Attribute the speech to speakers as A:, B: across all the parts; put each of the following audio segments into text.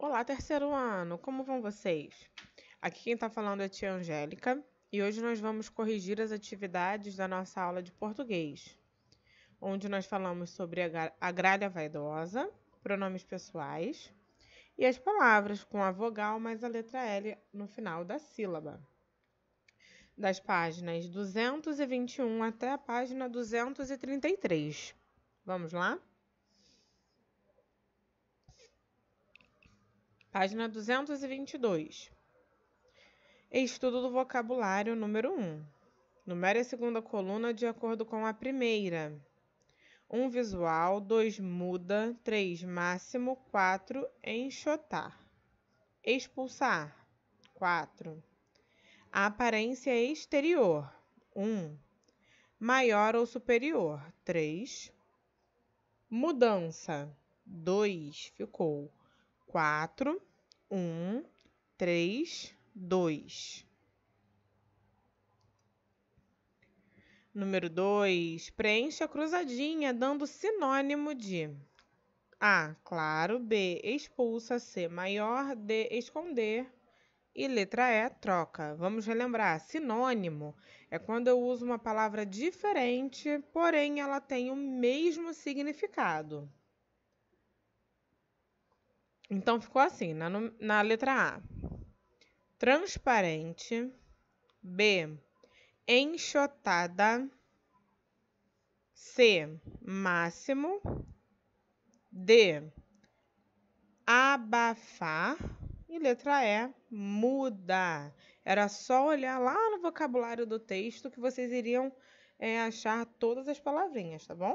A: Olá, terceiro ano, como vão vocês? Aqui quem está falando é a tia Angélica e hoje nós vamos corrigir as atividades da nossa aula de português, onde nós falamos sobre a gralha vaidosa, pronomes pessoais e as palavras com a vogal mais a letra L no final da sílaba. Das páginas 221 até a página 233. Vamos lá? Página 222. Estudo do vocabulário número 1. Numere a segunda coluna de acordo com a primeira. 1 visual, 2 muda, 3 máximo, 4 enxotar. Expulsar. 4. A aparência exterior. 1. Maior ou superior. 3. Mudança. 2. Ficou quatro, um, três, dois. Número dois, preencha a cruzadinha dando sinônimo de A, claro, B, expulsa, C, maior, D, esconder e letra E, troca. Vamos relembrar, sinônimo é quando eu uso uma palavra diferente, porém ela tem o mesmo significado. Então ficou assim, na, na letra A, transparente, B, enxotada, C, máximo, D, abafar e letra E, muda. Era só olhar lá no vocabulário do texto que vocês iriam é, achar todas as palavrinhas, tá bom?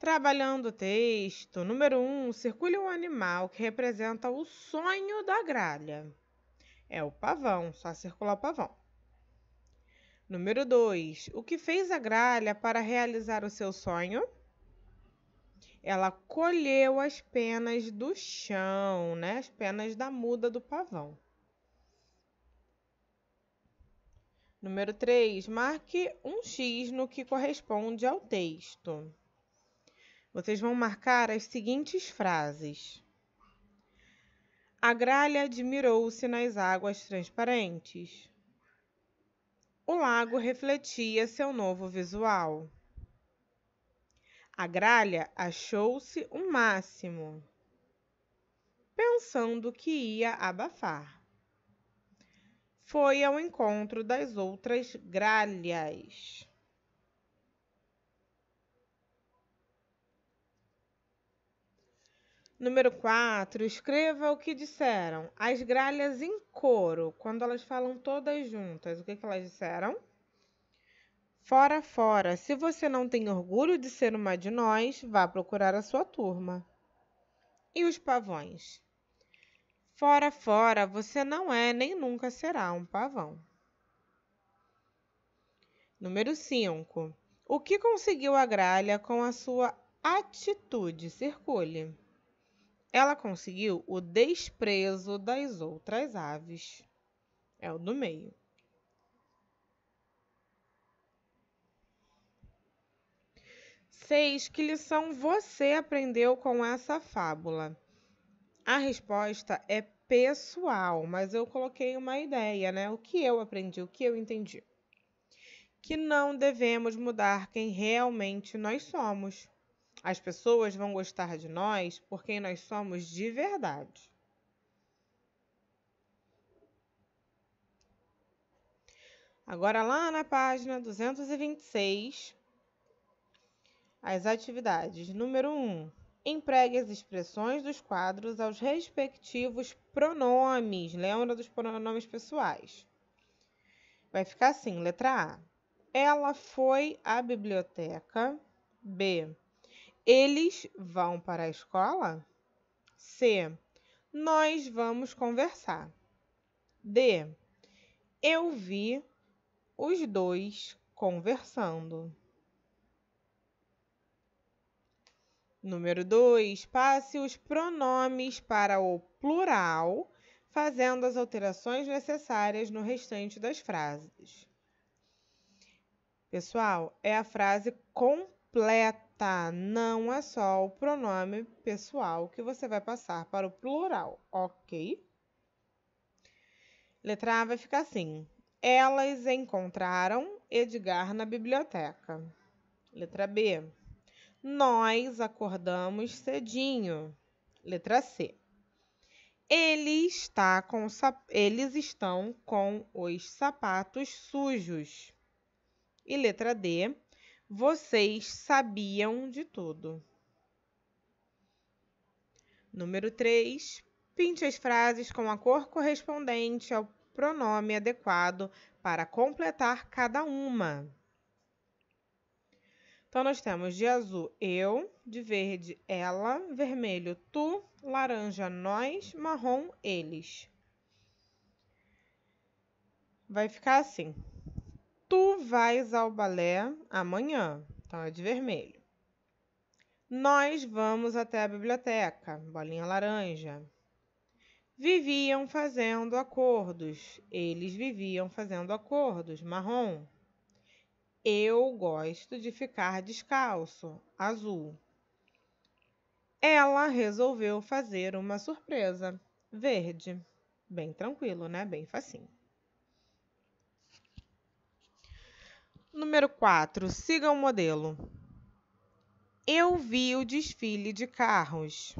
A: Trabalhando o texto, número 1, um, circule um animal que representa o sonho da gralha. É o pavão, só circular o pavão. Número 2, o que fez a gralha para realizar o seu sonho? Ela colheu as penas do chão, né? As penas da muda do pavão. Número 3, marque um X no que corresponde ao texto. Vocês vão marcar as seguintes frases. A gralha admirou-se nas águas transparentes. O lago refletia seu novo visual. A gralha achou-se um máximo, pensando que ia abafar. Foi ao encontro das outras gralhas. Número 4, escreva o que disseram. As gralhas em coro, quando elas falam todas juntas, o que, que elas disseram? Fora, fora. Se você não tem orgulho de ser uma de nós, vá procurar a sua turma. E os pavões? Fora, fora, você não é nem nunca será um pavão. Número 5. O que conseguiu a gralha com a sua atitude? Circule. Ela conseguiu o desprezo das outras aves. É o do meio. Seis, que lição você aprendeu com essa fábula? A resposta é pessoal, mas eu coloquei uma ideia, né? O que eu aprendi, o que eu entendi. Que não devemos mudar quem realmente nós somos. As pessoas vão gostar de nós por quem nós somos de verdade. Agora, lá na página 226, as atividades. Número 1. Empregue as expressões dos quadros aos respectivos pronomes. Lembra dos pronomes pessoais. Vai ficar assim: letra A. Ela foi à biblioteca. B. Eles vão para a escola? C. Nós vamos conversar. D. Eu vi os dois conversando. Número 2. Passe os pronomes para o plural, fazendo as alterações necessárias no restante das frases. Pessoal, é a frase completa completa. Não é só o pronome pessoal que você vai passar para o plural, ok? Letra A vai ficar assim: Elas encontraram Edgar na biblioteca. Letra B. Nós acordamos cedinho. Letra C. Ele está com, eles estão com os sapatos sujos. E letra D. Vocês sabiam de tudo. Número 3. Pinte as frases com a cor correspondente ao pronome adequado para completar cada uma. Então, nós temos de azul eu, de verde ela, vermelho tu, laranja nós, marrom eles. Vai ficar assim. Tu vais ao balé amanhã. Então é de vermelho. Nós vamos até a biblioteca. Bolinha laranja. Viviam fazendo acordos. Eles viviam fazendo acordos. Marrom. Eu gosto de ficar descalço. Azul. Ela resolveu fazer uma surpresa. Verde. Bem tranquilo, né? Bem facinho. Número 4. Siga o modelo. Eu vi o desfile de carros.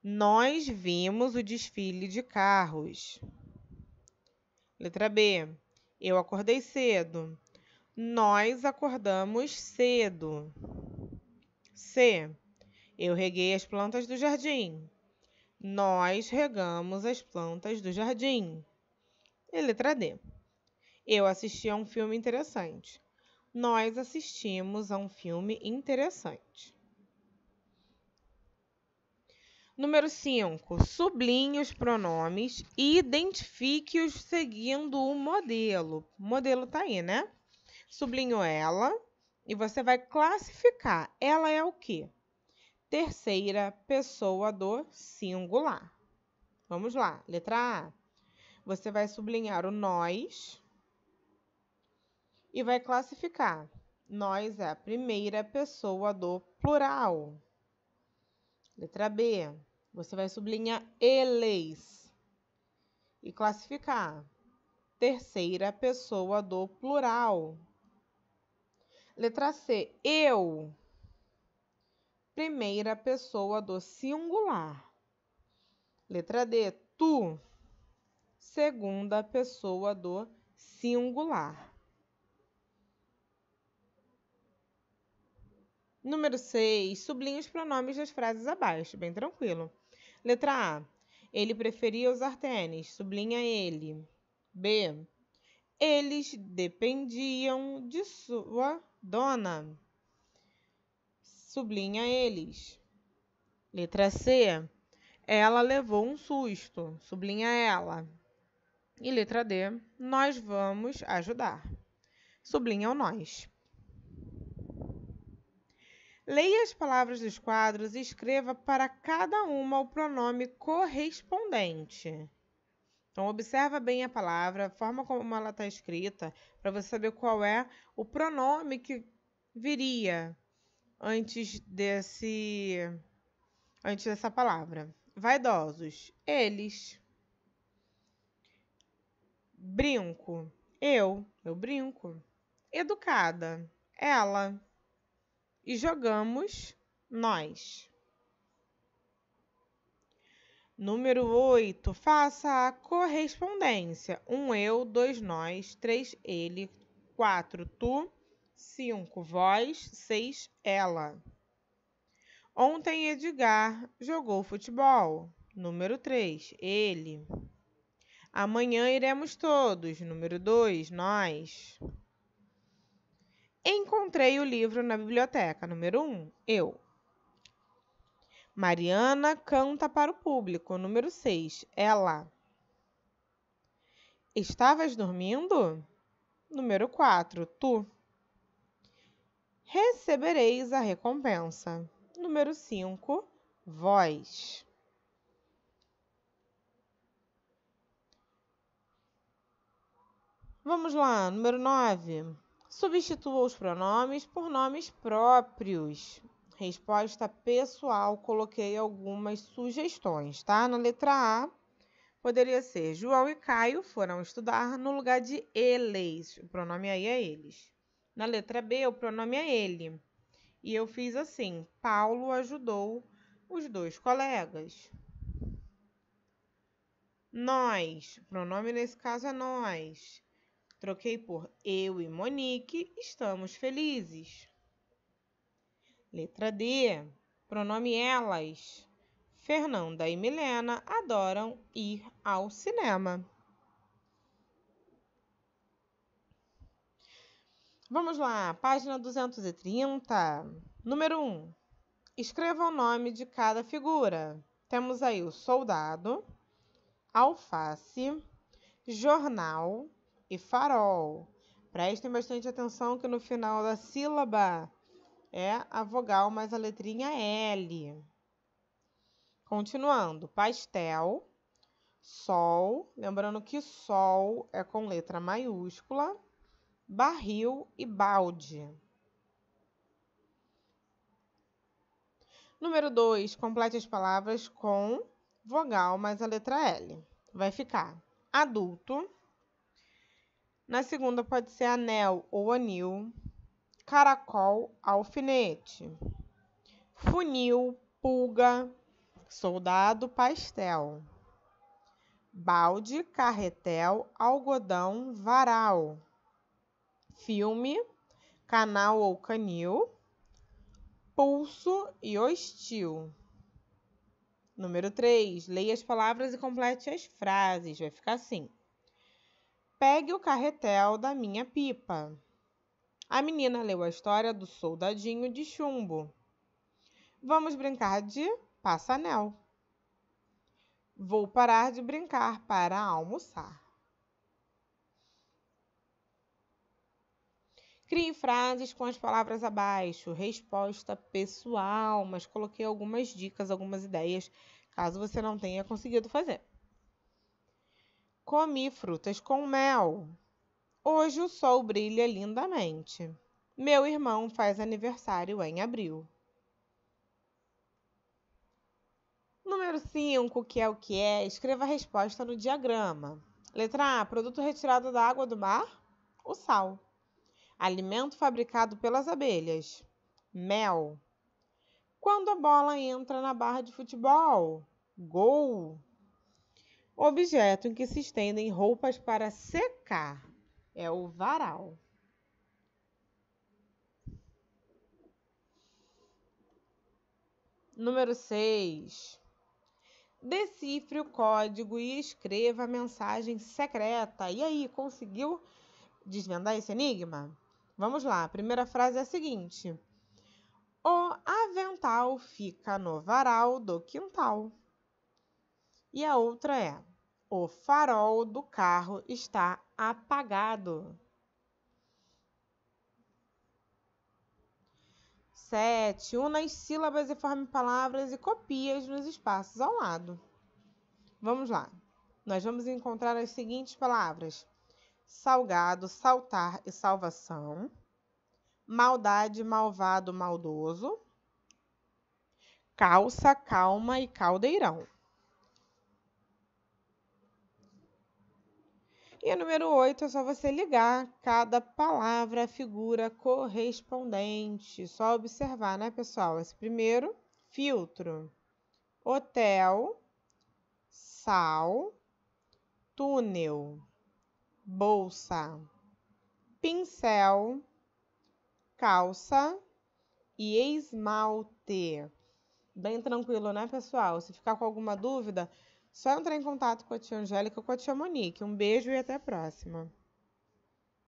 A: Nós vimos o desfile de carros. Letra B. Eu acordei cedo. Nós acordamos cedo. C. Eu reguei as plantas do jardim. Nós regamos as plantas do jardim. E letra D. Eu assisti a um filme interessante. Nós assistimos a um filme interessante. Número 5. Sublinhe os pronomes e identifique-os seguindo o modelo. O modelo tá aí, né? Sublinho ela e você vai classificar. Ela é o quê? Terceira pessoa do singular. Vamos lá, letra A. Você vai sublinhar o nós e vai classificar. Nós é a primeira pessoa do plural. Letra B. Você vai sublinhar eles e classificar. Terceira pessoa do plural. Letra C. Eu. Primeira pessoa do singular. Letra D. Tu. Segunda pessoa do singular. Número 6. Sublinhe os pronomes das frases abaixo. Bem tranquilo. Letra A. Ele preferia usar tênis. Sublinha ele. B. Eles dependiam de sua dona. Sublinha eles. Letra C. Ela levou um susto. Sublinha ela. E letra D. Nós vamos ajudar. Sublinha nós. Leia as palavras dos quadros e escreva para cada uma o pronome correspondente. Então, observa bem a palavra, a forma como ela está escrita, para você saber qual é o pronome que viria antes desse antes dessa palavra. Vaidosos, eles. Brinco, eu, eu brinco. Educada, ela e jogamos nós. Número 8. Faça a correspondência. 1 um eu, 2 nós, 3 ele, 4 tu, 5 vós, 6 ela. Ontem Edgar jogou futebol. Número 3. Ele. Amanhã iremos todos. Número 2. Nós. Encontrei o livro na biblioteca. Número 1. Um, eu. Mariana canta para o público. Número 6. Ela. Estavas dormindo? Número 4. Tu. Recebereis a recompensa. Número 5. Vós. Vamos lá, número 9. Substitua os pronomes por nomes próprios. Resposta pessoal, coloquei algumas sugestões, tá? Na letra A, poderia ser João e Caio foram estudar no lugar de eles. O pronome aí é eles. Na letra B, o pronome é ele. E eu fiz assim: Paulo ajudou os dois colegas. Nós, o pronome nesse caso é nós. Troquei por eu e Monique estamos felizes. Letra D. Pronome elas. Fernanda e Milena adoram ir ao cinema. Vamos lá, página 230. Número 1. Escreva o nome de cada figura. Temos aí o soldado, alface, jornal, e farol. Prestem bastante atenção que no final da sílaba é a vogal mais a letrinha L. Continuando, pastel, sol, lembrando que sol é com letra maiúscula, barril e balde. Número 2, complete as palavras com vogal mais a letra L. Vai ficar adulto, na segunda pode ser anel ou anil, caracol, alfinete, funil, pulga, soldado, pastel, balde, carretel, algodão, varal, filme, canal ou canil, pulso e hostil. Número 3. Leia as palavras e complete as frases. Vai ficar assim. Pegue o carretel da minha pipa. A menina leu a história do soldadinho de chumbo. Vamos brincar de passanel. Vou parar de brincar para almoçar. Crie frases com as palavras abaixo. Resposta pessoal, mas coloquei algumas dicas, algumas ideias, caso você não tenha conseguido fazer. Comi frutas com mel. Hoje o sol brilha lindamente. Meu irmão faz aniversário em abril. Número 5, que é o que é, escreva a resposta no diagrama. Letra A: produto retirado da água do mar, o sal. Alimento fabricado pelas abelhas, mel. Quando a bola entra na barra de futebol, gol. Objeto em que se estendem roupas para secar é o varal. Número 6. Decifre o código e escreva a mensagem secreta. E aí, conseguiu desvendar esse enigma? Vamos lá. A primeira frase é a seguinte: O avental fica no varal do quintal. E a outra é: o farol do carro está apagado. Sete. Una as sílabas e forme palavras e copie-as nos espaços ao lado. Vamos lá. Nós vamos encontrar as seguintes palavras: salgado, saltar e salvação, maldade, malvado, maldoso, calça, calma e caldeirão. E o número 8 é só você ligar cada palavra figura correspondente. Só observar, né, pessoal? Esse primeiro, filtro. Hotel, sal, túnel, bolsa, pincel, calça e esmalte. Bem tranquilo, né, pessoal? Se ficar com alguma dúvida, só entrar em contato com a tia Angélica ou com a tia Monique. Um beijo e até a próxima.